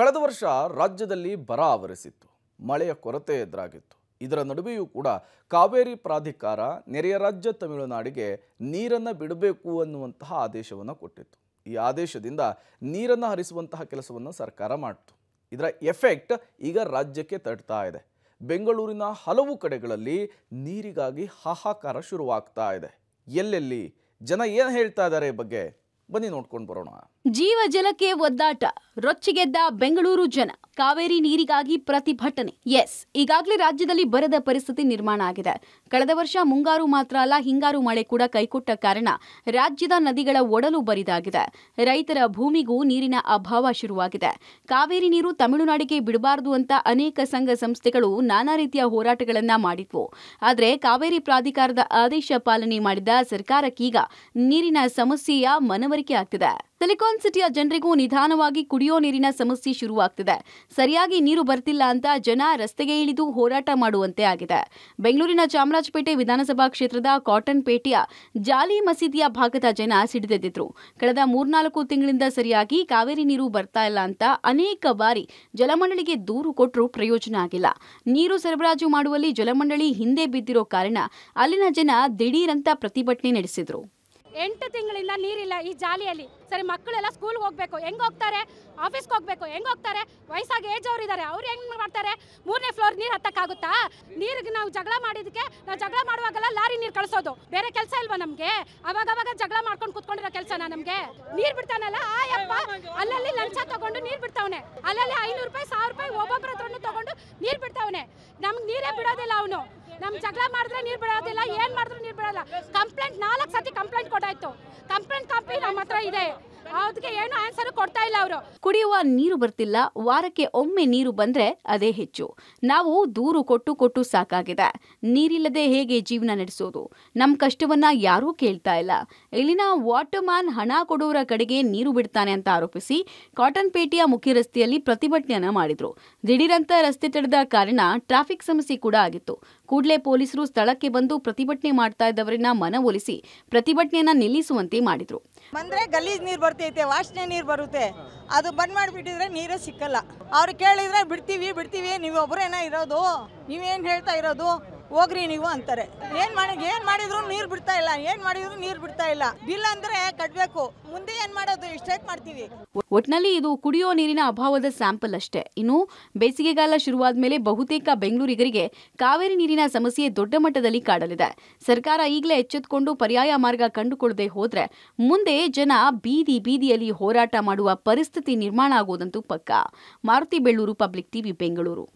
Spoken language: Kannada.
ಕಳೆದ ವರ್ಷ ರಾಜ್ಯದಲ್ಲಿ ಬರ ಆವರಿಸಿತ್ತು ಮಳೆಯ ಕೊರತೆ ಎದುರಾಗಿತ್ತು ಇದರ ನಡುವೆಯೂ ಕೂಡ ಕಾವೇರಿ ಪ್ರಾಧಿಕಾರ ನೆರೆಯ ರಾಜ್ಯ ತಮಿಳುನಾಡಿಗೆ ನೀರನ್ನು ಬಿಡಬೇಕು ಅನ್ನುವಂತಹ ಆದೇಶವನ್ನು ಕೊಟ್ಟಿತ್ತು ಈ ಆದೇಶದಿಂದ ನೀರನ್ನು ಹರಿಸುವಂತಹ ಕೆಲಸವನ್ನು ಸರ್ಕಾರ ಮಾಡಿತು ಇದರ ಎಫೆಕ್ಟ್ ಈಗ ರಾಜ್ಯಕ್ಕೆ ತಡ್ತಾ ಇದೆ ಬೆಂಗಳೂರಿನ ಹಲವು ಕಡೆಗಳಲ್ಲಿ ನೀರಿಗಾಗಿ ಹಾಹಾಕಾರ ಶುರುವಾಗ್ತಾ ಇದೆ ಎಲ್ಲೆಲ್ಲಿ ಜನ ಏನು ಹೇಳ್ತಾ ಇದ್ದಾರೆ ಈ ಬಗ್ಗೆ ಬನ್ನಿ ನೋಡ್ಕೊಂಡು ಬರೋಣ ಜೀವ ಜಲಕ್ಕೆ ಒದ್ದಾಟ ರೊಚ್ಚಿಗೆದ್ದ ಬೆಂಗಳೂರು ಜನ ಕಾವೇರಿ ನೀರಿಗಾಗಿ ಪ್ರತಿಭಟನೆ ಎಸ್ ಈಗಾಗಲೇ ರಾಜ್ಯದಲ್ಲಿ ಬರದ ಪರಿಸ್ಥಿತಿ ನಿರ್ಮಾಣ ಆಗಿದೆ ಕಳೆದ ವರ್ಷ ಮುಂಗಾರು ಮಾತ್ರ ಅಲ್ಲ ಹಿಂಗಾರು ಮಳೆ ಕೂಡ ಕೈಕೊಟ್ಟ ಕಾರಣ ರಾಜ್ಯದ ನದಿಗಳ ಒಡಲು ಬರಿದಾಗಿದೆ ರೈತರ ಭೂಮಿಗೂ ನೀರಿನ ಅಭಾವ ಶುರುವಾಗಿದೆ ಕಾವೇರಿ ನೀರು ತಮಿಳುನಾಡಿಗೆ ಬಿಡಬಾರದು ಅಂತ ಅನೇಕ ಸಂಘ ಸಂಸ್ಥೆಗಳು ನಾನಾ ರೀತಿಯ ಹೋರಾಟಗಳನ್ನ ಮಾಡಿದ್ವು ಆದರೆ ಕಾವೇರಿ ಪ್ರಾಧಿಕಾರದ ಆದೇಶ ಪಾಲನೆ ಮಾಡಿದ ಸರ್ಕಾರಕ್ಕೀಗ ನೀರಿನ ಸಮಸ್ಯೆಯ ಮನವರಿಕೆ ಆಗ್ತಿದೆ ಸಿಲಿಕಾನ್ ಸಿಟಿಯ ಜನರಿಗೂ ನಿಧಾನವಾಗಿ ಕುಡಿಯೋ ನೀರಿನ ಸಮಸ್ಯೆ ಶುರುವಾಗ್ತಿದೆ ಸರಿಯಾಗಿ ನೀರು ಬರ್ತಿಲ್ಲ ಅಂತ ಜನ ರಸ್ತೆಗೆ ಇಳಿದು ಹೋರಾಟ ಮಾಡುವಂತೆ ಆಗಿದೆ ಬೆಂಗಳೂರಿನ ಚಾಮರಾಜಪೇಟೆ ವಿಧಾನಸಭಾ ಕ್ಷೇತ್ರದ ಕಾಟನ್ ಪೇಟೆಯ ಜಾಲಿ ಮಸೀದಿಯ ಭಾಗದ ಜನ ಸಿಡಿದೆದ್ದಿದ್ರು ಕಳೆದ ಮೂರ್ನಾಲ್ಕು ತಿಂಗಳಿಂದ ಸರಿಯಾಗಿ ಕಾವೇರಿ ನೀರು ಬರ್ತಾ ಇಲ್ಲ ಅಂತ ಅನೇಕ ಬಾರಿ ಜಲಮಂಡಳಿಗೆ ದೂರು ಕೊಟ್ಟರೂ ಪ್ರಯೋಜನ ಆಗಿಲ್ಲ ನೀರು ಸರಬರಾಜು ಮಾಡುವಲ್ಲಿ ಜಲಮಂಡಳಿ ಹಿಂದೆ ಬಿದ್ದಿರೋ ಕಾರಣ ಅಲ್ಲಿನ ಜನ ದಿಢೀರಂತ ಪ್ರತಿಭಟನೆ ನಡೆಸಿದ್ರು ಎಂಟು ತಿಂಗಳಿಂದ ನೀರಿಲ್ಲ ಈ ಜಾಲಿಯಲ್ಲಿ ಸರಿ ಮಕ್ಕಳೆಲ್ಲ ಸ್ಕೂಲ್ಗೆ ಹೋಗ್ಬೇಕು ಹೆಂಗೆ ಹೋಗ್ತಾರೆ ಆಫೀಸ್ಗೆ ಹೋಗ್ಬೇಕು ಹೆಂಗೆ ಹೋಗ್ತಾರೆ ವಯಸ್ಸಾಗಿ ಏಜ್ ಅವ್ರು ಇದ್ದಾರೆ ಅವ್ರು ಹೆಂಗ್ ಮಾಡ್ತಾರೆ ಮೂರನೇ ಫ್ಲೋರ್ ನೀರು ಆಗುತ್ತಾ ನೀರಿಗೆ ನಾವು ಜಗಳ ಮಾಡಿದ್ದಕ್ಕೆ ನಾವು ಜಗಳ ಮಾಡುವಾಗಲ್ಲ ಲಾರಿ ನೀರು ಕಳಿಸೋದು ಬೇರೆ ಕೆಲಸ ಇಲ್ವಾ ನಮಗೆ ಅವಾಗ ಅವಾಗ ಜಗಳ ಮಾಡ್ಕೊಂಡು ಕುತ್ಕೊಂಡಿರೋ ಕೆಲಸನ ನಮಗೆ ನೀರು ಬಿಡ್ತಾನಲ್ಲ ಆಯಪ್ಪ ಅಲ್ಲಲ್ಲಿ ಲಂಚ ತಗೊಂಡು ನೀರು ಬಿಡ್ತಾವನೆ ಅಲ್ಲಲ್ಲಿ ಐನೂರು ರೂಪಾಯಿ ಸಾವಿರ ರೂಪಾಯಿ ಒಬ್ಬೊಬ್ಬರ ಹತ್ರ ತಗೊಂಡು ನೀರು ಬಿಡ್ತಾವನೆ ನಮ್ಗೆ ನೀರೇ ಬಿಡೋದಿಲ್ಲ ಅವನು ನಮ್ಮ ಜಗಳ ಮಾಡಿದ್ರೆ ನೀರು ಬಿಡೋದಿಲ್ಲ ಏನು ಮಾಡಿದ್ರು ನೀರು ಬಿಡೋಲ್ಲ ಕಂಪ್ಲೇಂಟ್ ನಾಲ್ಕು ಸತಿ ಕಂಪ್ಲೇಂಟ್ ಕೊಟ್ಟಾಯ್ತು ಕಂಪ್ಲೇಂಟ್ ಕಾಪಿ ನಮ್ಮ ಹತ್ರ ಇದೆ ಅದಕ್ಕೆ ಏನು ಆನ್ಸರ್ ಕೊಡ್ತಾ ಇಲ್ಲ ಅವರು ಕುಡಿಯುವ ನೀರು ಬರ್ತಿಲ್ಲ ವಾರಕ್ಕೆ ಒಮ್ಮೆ ನೀರು ಬಂದ್ರೆ ಅದೇ ಹೆಚ್ಚು ನಾವು ದೂರು ಕೊಟ್ಟು ಕೊಟ್ಟು ಸಾಕಾಗಿದೆ ನೀರಿಲ್ಲದೆ ಹೇಗೆ ಜೀವನ ನಡೆಸೋದು ನಮ್ಮ ಕಷ್ಟವನ್ನ ಯಾರೂ ಕೇಳ್ತಾ ಇಲ್ಲ ಇಲ್ಲಿನ ವಾಟರ್ ಮ್ಯಾನ್ ಹಣ ಕೊಡುವರ ಕಡೆಗೆ ನೀರು ಬಿಡ್ತಾನೆ ಅಂತ ಆರೋಪಿಸಿ ಕಾಟನ್ ಪೇಟೆಯ ಮುಖ್ಯ ರಸ್ತೆಯಲ್ಲಿ ಪ್ರತಿಭಟನೆಯನ್ನ ಮಾಡಿದ್ರು ದಿಢೀರಂತ ರಸ್ತೆ ತಡೆದ ಕಾರಣ ಟ್ರಾಫಿಕ್ ಸಮಸ್ಯೆ ಕೂಡ ಆಗಿತ್ತು ಕೂಡಲೇ ಪೊಲೀಸರು ಸ್ಥಳಕ್ಕೆ ಬಂದು ಪ್ರತಿಭಟನೆ ಮಾಡ್ತಾ ಇದ್ದವರನ್ನ ಮನವೊಲಿಸಿ ಪ್ರತಿಭಟನೆಯನ್ನ ನಿಲ್ಲಿಸುವಂತೆ ಮಾಡಿದ್ರು ಬಂದ್ರೆ ಗಲೀಜ್ ನೀರು ಬರ್ತೈತೆ ವಾಸನೆ ನೀರು ಬರುತ್ತೆ ಅದು ಬಂದ್ ಮಾಡಿಬಿಟ್ಟಿದ್ರೆ ನೀರೇ ಸಿಕ್ಕಲ್ಲ ಅವ್ರು ಕೇಳಿದ್ರೆ ಬಿಡ್ತೀವಿ ಬಿಡ್ತೀವಿ ನೀವೊಬ್ಬರೇನ ಇರೋದು ನೀವೇನ್ ಹೇಳ್ತಾ ಇರೋದು ಹೋಗ್ರಿ ನೀವು ಅಂತಾರೆ ಏನ್ ಮಾಡಿ ಏನ್ ಮಾಡಿದ್ರು ನೀರು ಬಿಡ್ತಾ ಇಲ್ಲ ಏನ್ ಮಾಡಿದ್ರು ನೀರ್ ಬಿಡ್ತಾ ಇಲ್ಲ ಬಿಲ್ ಅಂದ್ರೆ ಕಟ್ಬೇಕು ಮುಂದೆ ಏನ್ ಮಾಡೋದು ಮಾಡ್ತೀವಿ ಒಟ್ನಲ್ಲಿ ಇದು ಕುಡಿಯೋ ನೀರಿನ ಅಭಾವದ ಸ್ಯಾಂಪಲ್ ಅಷ್ಟೇ ಇನ್ನು ಬೇಸಿಗೆಗಾಲ ಶುರುವಾದ ಮೇಲೆ ಬಹುತೇಕ ಬೆಂಗಳೂರಿಗರಿಗೆ ಕಾವೇರಿ ನೀರಿನ ಸಮಸ್ಯೆ ದೊಡ್ಡ ಮಟ್ಟದಲ್ಲಿ ಕಾಡಲಿದೆ ಸರ್ಕಾರ ಈಗಲೇ ಎಚ್ಚೆತ್ತುಕೊಂಡು ಪರ್ಯಾಯ ಮಾರ್ಗ ಕಂಡುಕೊಳ್ಳದೆ ಹೋದ್ರೆ ಮುಂದೆ ಜನ ಬೀದಿ ಬೀದಿಯಲ್ಲಿ ಹೋರಾಟ ಮಾಡುವ ಪರಿಸ್ಥಿತಿ ನಿರ್ಮಾಣ ಆಗುವುದಂತೂ ಪಕ್ಕಾ ಮಾರುತಿ ಬೆಳ್ಳೂರು ಪಬ್ಲಿಕ್ ಟಿವಿ ಬೆಂಗಳೂರು